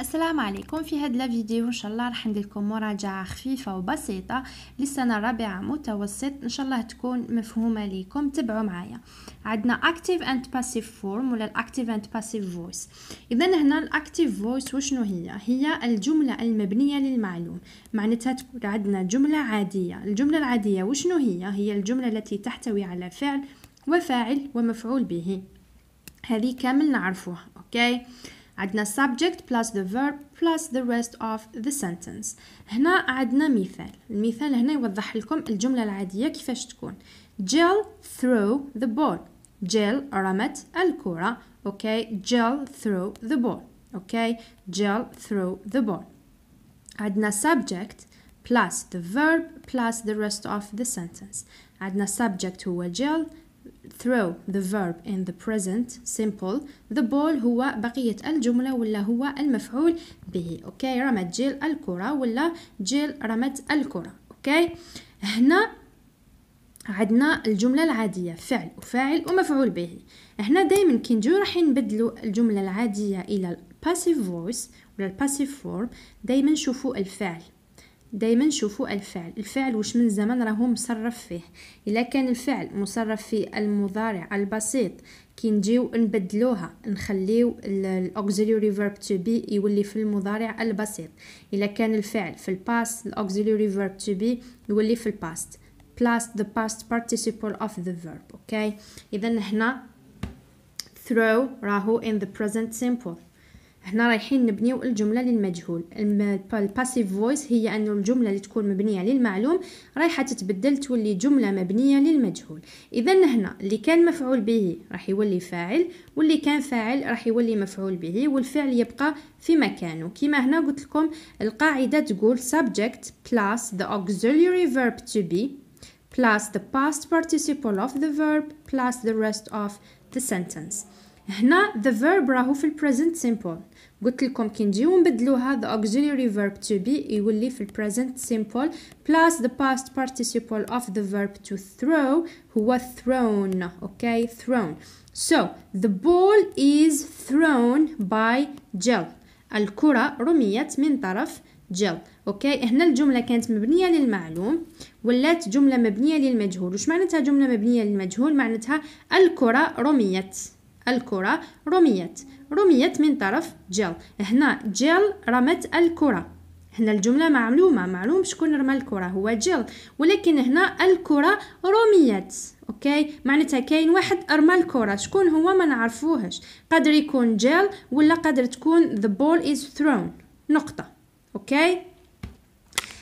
السلام عليكم في هاد الفيديو ان شاء الله راح ندير لكم مراجعه خفيفه وبسيطه للسنه الرابعه متوسط ان شاء الله تكون مفهومه ليكم تبعوا معايا عندنا اكتيف اند باسيف فورم ولا الاكتيف اند باسيف فويس اذا هنا الاكتيف فويس وشنو هي هي الجمله المبنيه للمعلوم معناتها تكون عندنا جمله عاديه الجمله العاديه وشنو هي هي الجمله التي تحتوي على فعل وفاعل ومفعول به هذه كامل نعرفوها اوكي عندنا subject plus the verb plus the rest of the sentence هنا عندنا مثال المثال هنا يوضح لكم الجملة العادية كيفاش تكون Jill threw the ball Jill رمت الكرة okay Jill threw the ball okay Jill threw the ball عندنا subject plus the verb plus the rest of the sentence عندنا subject هو Jill throw the verb in the present simple the ball هو بقية الجملة ولا هو المفعول به أوكي رمت جيل الكرة ولا جيل رمت الكرة أوكي هنا عندنا الجملة العادية فعل وفاعل ومفعول به هنا دايما كنجو نجيو راح نبدلو الجملة العادية إلى passive voice ولا passive form دايما نشوفو الفعل دايما نشوفوا الفعل الفعل واش من زمن راهو مصرف فيه الا كان الفعل مصرف في المضارع البسيط كي نجيو نبدلوها نخليو الاوكسيلوري فيرب تو بي يولي في المضارع البسيط الا كان الفعل في الباست الاوكسيلوري فيرب تو بي يولي في الباست plus the past participle of the verb okay اذا هنا throw راهو in the present simple هنا رايحين نبنيو الجمله للمجهول الباسيف فويس هي انه الجمله اللي تكون مبنيه للمعلوم رايحه تتبدل تولي جمله مبنيه للمجهول اذا هنا اللي كان مفعول به راح يولي فاعل واللي كان فاعل راح يولي مفعول به والفعل يبقى في مكانه كما هنا قلت لكم القاعده تقول subject plus the auxiliary verb to be plus the past participle of the verb plus the rest of the sentence هنا the verb راهو في present simple قلت لكم كي نجيو نبدلوها the auxiliary verb to be يولي في present simple plus the past participle of the verb to throw هو thrown okay thrown so the ball is thrown by Jill الكرة رميت من طرف جيل اوكي هنا الجمله كانت مبنيه للمعلوم ولات جمله مبنيه للمجهول وش معناتها جمله مبنيه للمجهول معناتها الكره رميت الكرة رميت رميت من طرف جيل هنا جيل رمت الكرة هنا الجملة معلومة معلوم شكون رمى الكرة هو جيل ولكن هنا الكرة رميت اوكي معناتها كاين واحد رمى الكرة شكون هو ما نعرفوهش قدر يكون جيل ولا قدر تكون the ball is thrown نقطة اوكي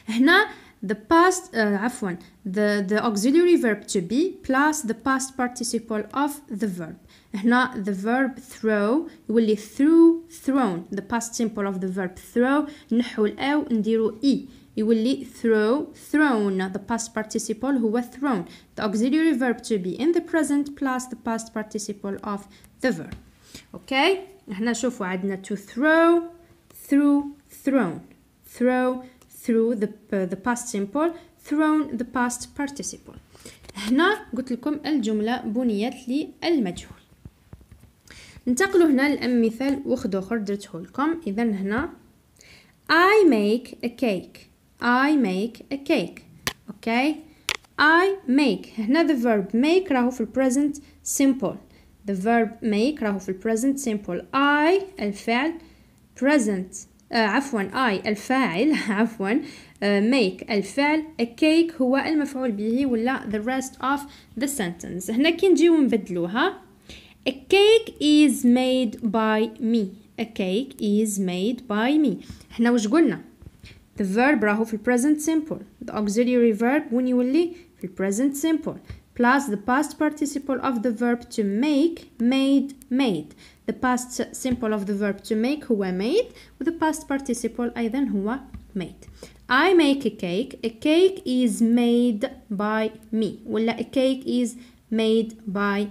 هنا the past uh, عفوا the, the auxiliary verb to be plus the past participle of the verb هنا the verb throw will be through thrown the past simple of the verb throw نحو الاو نديرو will be throw thrown the past participle who was thrown the auxiliary verb to be in the present plus the past participle of the verb okay هنا شوفوا عندنا to throw through thrown throw through the, uh, the past simple thrown the past participle هنا قلت لكم الجملة بنيت للمجهول ننتقلوا هنا للمثال واحد اخر درته لكم اذا هنا I make a cake I make a cake okay I make هنا the verb make راهو في present simple the verb make راهو في present simple I الفعل present عفوا اي الفاعل عفوا ميك الفعل a cake هو المفعول به ولا the rest of the sentence هنا كي نجيو نبدلوها a cake is made by me a cake is made by me هنا واش قلنا the verb راهو في present simple the auxiliary verb وين يولي في present simple plus the past participle of the verb to make, made, made. The past simple of the verb to make هو made with the past participle who هو made. I make a cake. A cake is made by me. Well, a cake is made by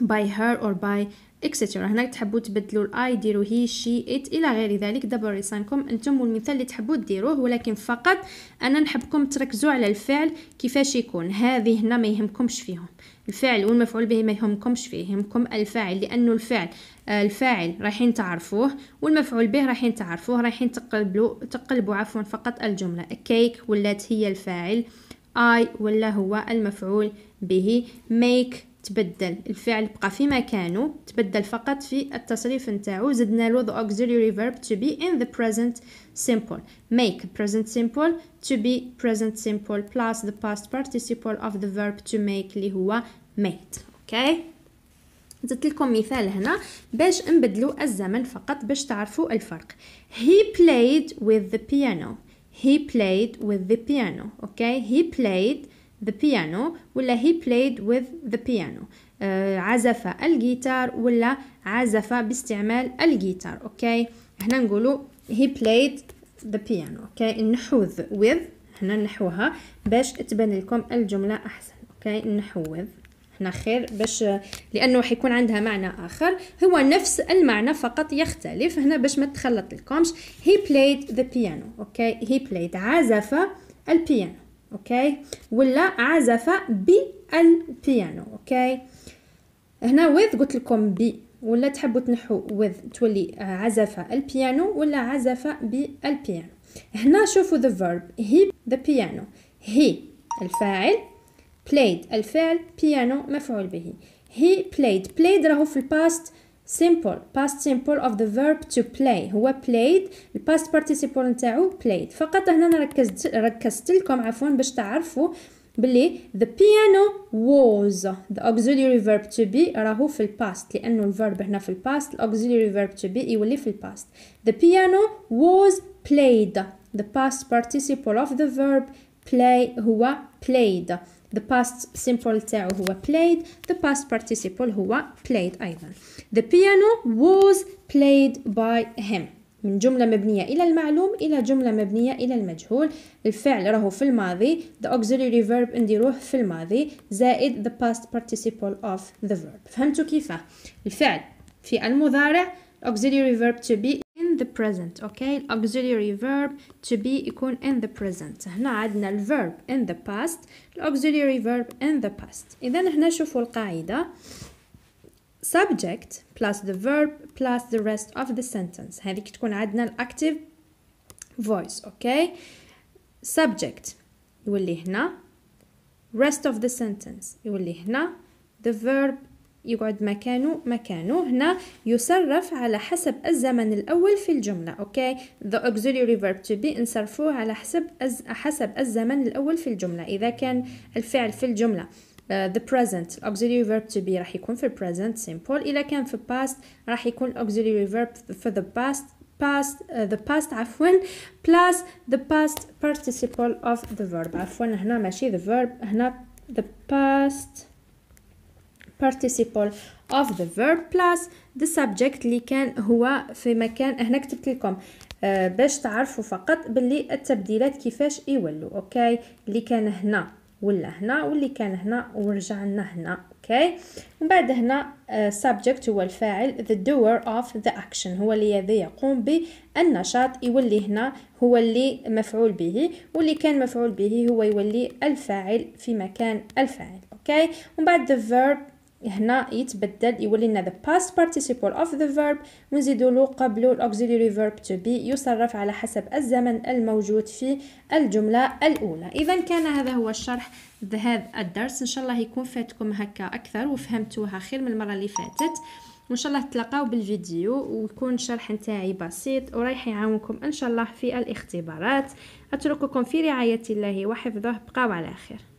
by her or by اكسترا هنا تحبوا تبدلوا الاي ديروا هي شي ات الى غير ذلك دابا ريسانكم انتم والمثال اللي تحبوا ديروه ولكن فقط انا نحبكم تركزوا على الفعل كيفاش يكون هذه هنا ما يهمكمش فيهم الفعل والمفعول به ما يهمكمش فيه يهمكم الفاعل لانه الفعل آه، الفاعل رايحين تعرفوه والمفعول به رايحين تعرفوه رايحين تقلبوا تقلبوا عفوا فقط الجمله كيك ولات هي الفاعل اي ولا هو المفعول به make تبدل الفعل بقى في مكانه تبدل فقط في التصريف نتاعو زدنا له the auxiliary verb to be in the present simple make present simple to be present simple plus the past participle of the verb to make اللي هو made okay زدت لكم مثال هنا باش نبدلو الزمن فقط باش تعرفوا الفرق he played with the piano he played with the piano okay he played the piano ولا he played with the piano آه، عزف الجيتار ولا عزف باستعمال الجيتار اوكي هنا نقولوا he played the piano اوكي نحوذ with هنا نحوها باش تبان لكم الجمله احسن اوكي نحوذ هنا خير باش لانه راح يكون عندها معنى اخر هو نفس المعنى فقط يختلف هنا باش ما تخلط لكمش he played the piano اوكي okay? he played عزف البيانو اوكي ولا عزف بالبيانو اوكي هنا وذ قلت لكم بي ولا تحبوا تنحوا وذ تولي عزف البيانو ولا عزف بالبيانو هنا شوفوا the verb he the piano he الفاعل played الفعل piano مفعول به he played played راهو في الباست simple past simple of the verb to play هو played past participle نتاعو played فقط هنا ركزت ركزت لكم عفوا باش تعرفوا بلي the piano was the auxiliary verb to be راهو في ال past لانه الverb هنا في ال past The auxiliary verb to be يولي في ال past the piano was played the past participle of the verb play هو played the past simple تاعو هو played the past participle هو played أيضا the piano was played by him من جملة مبنية إلى المعلوم إلى جملة مبنية إلى المجهول الفعل راهو في الماضي the auxiliary verb نديروه في الماضي زائد the past participle of the verb فهمتوا كيفاه الفعل في المضارع auxiliary verb to be the present okay auxiliary verb to be يكون in the present هنا عندنا ال verb in the past auxiliary verb in the past اذا هنا شوفوا القاعده subject plus the verb plus the rest of the sentence هذيك تكون عندنا الاكتيف voice okay? subject يولي هنا rest of the sentence يولي هنا the verb يقعد مكانه مكانه هنا يصرف على حسب الزمن الأول في الجملة أوكي the auxiliary verb to be انصرفوه على حسب حسب الزمن الأول في الجملة إذا كان الفعل في الجملة Uh, the present auxiliary verb to be راح يكون في present simple إذا كان في past راح يكون auxiliary verb في the past past uh, the past عفوا plus the past participle of the verb عفوا هنا ماشي the verb هنا the past participle of the verb plus the subject اللي كان هو في مكان هنا كتبت لكم آه باش تعرفوا فقط باللي التبديلات كيفاش يولوا اوكي اللي كان هنا ولا هنا واللي كان هنا ورجع لنا هنا اوكي من بعد هنا آه، subject هو الفاعل the doer of the action هو اللي يقوم بالنشاط يولي هنا هو اللي مفعول به واللي كان مفعول به هو يولي الفاعل في مكان الفاعل اوكي من بعد the verb هنا يتبدل يولي لنا the past participle of the verb ونزيدو له قبله auxiliary verb to be يصرف على حسب الزمن الموجود في الجملة الأولى إذا كان هذا هو الشرح هذا الدرس إن شاء الله يكون فاتكم هكا أكثر وفهمتوها خير من المرة اللي فاتت وان شاء الله تلاقاو بالفيديو ويكون الشرح نتاعي بسيط ورايح يعاونكم ان شاء الله في الاختبارات اترككم في رعايه الله وحفظه بقاو على خير